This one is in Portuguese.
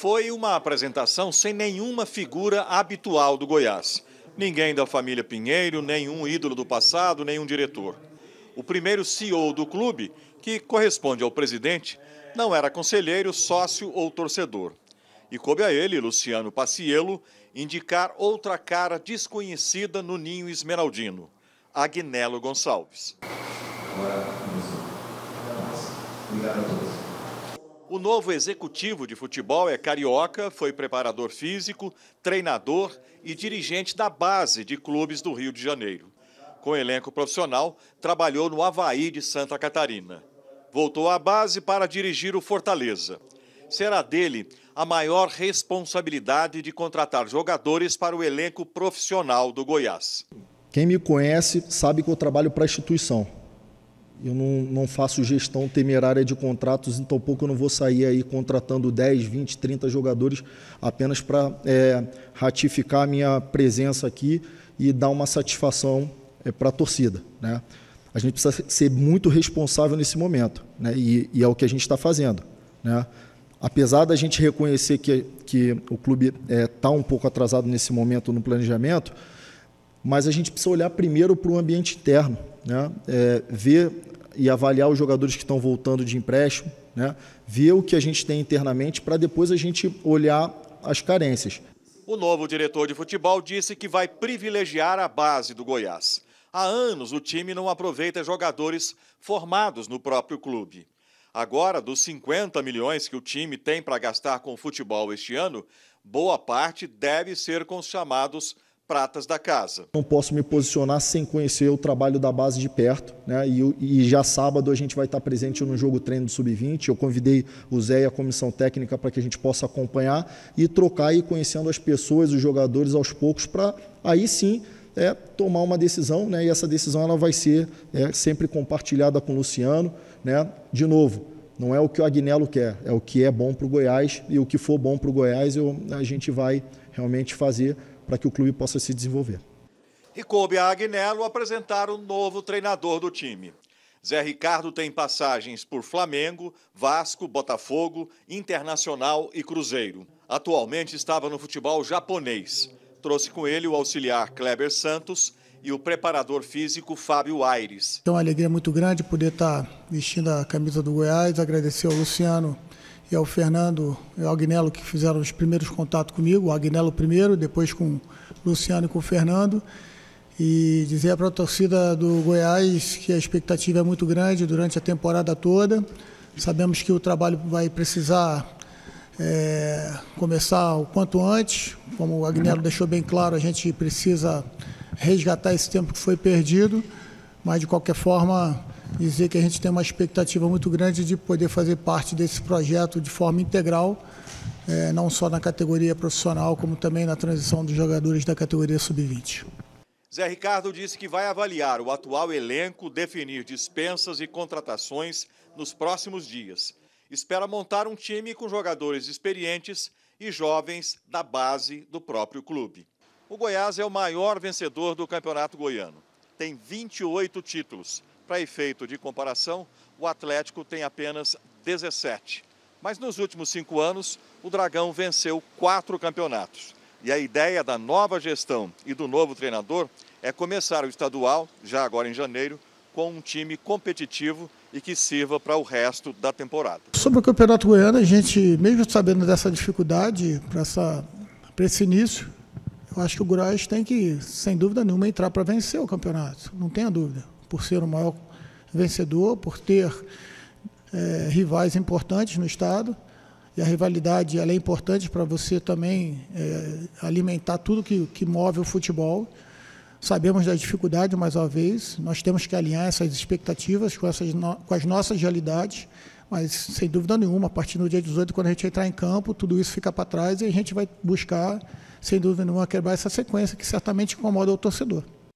Foi uma apresentação sem nenhuma figura habitual do Goiás. Ninguém da família Pinheiro, nenhum ídolo do passado, nenhum diretor. O primeiro CEO do clube, que corresponde ao presidente, não era conselheiro, sócio ou torcedor. E coube a ele, Luciano Paciello, indicar outra cara desconhecida no ninho esmeraldino, Agnello Gonçalves. Agora, Obrigado a todos. O novo executivo de futebol é carioca, foi preparador físico, treinador e dirigente da base de clubes do Rio de Janeiro. Com elenco profissional, trabalhou no Havaí de Santa Catarina. Voltou à base para dirigir o Fortaleza. Será dele a maior responsabilidade de contratar jogadores para o elenco profissional do Goiás. Quem me conhece sabe que eu trabalho para a instituição eu não, não faço gestão temerária de contratos, então pouco eu não vou sair aí contratando 10, 20, 30 jogadores apenas para é, ratificar a minha presença aqui e dar uma satisfação é, para a torcida. Né? A gente precisa ser muito responsável nesse momento, né? e, e é o que a gente está fazendo. Né? Apesar da gente reconhecer que, que o clube está é, tá um pouco atrasado nesse momento no planejamento, mas a gente precisa olhar primeiro para o ambiente interno, né? É, ver e avaliar os jogadores que estão voltando de empréstimo, né? ver o que a gente tem internamente para depois a gente olhar as carências. O novo diretor de futebol disse que vai privilegiar a base do Goiás. Há anos o time não aproveita jogadores formados no próprio clube. Agora, dos 50 milhões que o time tem para gastar com futebol este ano, boa parte deve ser com os chamados pratas da casa. Não posso me posicionar sem conhecer o trabalho da base de perto, né? E, e já sábado a gente vai estar presente no jogo treino do sub-20. Eu convidei o Zé e a comissão técnica para que a gente possa acompanhar e trocar e conhecendo as pessoas, os jogadores aos poucos para aí sim é, tomar uma decisão, né? E essa decisão ela vai ser é, sempre compartilhada com o Luciano, né? De novo não é o que o Agnello quer, é o que é bom para o Goiás e o que for bom para o Goiás eu, a gente vai realmente fazer para que o clube possa se desenvolver. E coube a Agnello apresentar o novo treinador do time. Zé Ricardo tem passagens por Flamengo, Vasco, Botafogo, Internacional e Cruzeiro. Atualmente estava no futebol japonês. Trouxe com ele o auxiliar Kleber Santos e o preparador físico Fábio Aires. Então, uma alegria muito grande poder estar vestindo a camisa do Goiás, agradecer ao Luciano e ao Fernando e ao Agnello que fizeram os primeiros contatos comigo, o Agnello primeiro, depois com o Luciano e com o Fernando. E dizer para a torcida do Goiás que a expectativa é muito grande durante a temporada toda. Sabemos que o trabalho vai precisar é, começar o quanto antes. Como o Agnello deixou bem claro, a gente precisa resgatar esse tempo que foi perdido, mas de qualquer forma dizer que a gente tem uma expectativa muito grande de poder fazer parte desse projeto de forma integral, é, não só na categoria profissional, como também na transição dos jogadores da categoria sub-20. Zé Ricardo disse que vai avaliar o atual elenco, definir dispensas e contratações nos próximos dias espera montar um time com jogadores experientes e jovens da base do próprio clube. O Goiás é o maior vencedor do Campeonato Goiano. Tem 28 títulos. Para efeito de comparação, o Atlético tem apenas 17. Mas nos últimos cinco anos, o Dragão venceu quatro campeonatos. E a ideia da nova gestão e do novo treinador é começar o estadual, já agora em janeiro, com um time competitivo e que sirva para o resto da temporada. Sobre o Campeonato Goiano, a gente, mesmo sabendo dessa dificuldade para esse início, eu acho que o Goiás tem que, sem dúvida nenhuma, entrar para vencer o campeonato, não tenha dúvida, por ser o maior vencedor, por ter é, rivais importantes no estado. E a rivalidade ela é importante para você também é, alimentar tudo que, que move o futebol. Sabemos da dificuldade, mais uma vez, nós temos que alinhar essas expectativas com, essas no, com as nossas realidades, mas, sem dúvida nenhuma, a partir do dia 18, quando a gente entrar em campo, tudo isso fica para trás e a gente vai buscar, sem dúvida nenhuma, quebrar essa sequência que certamente incomoda o torcedor.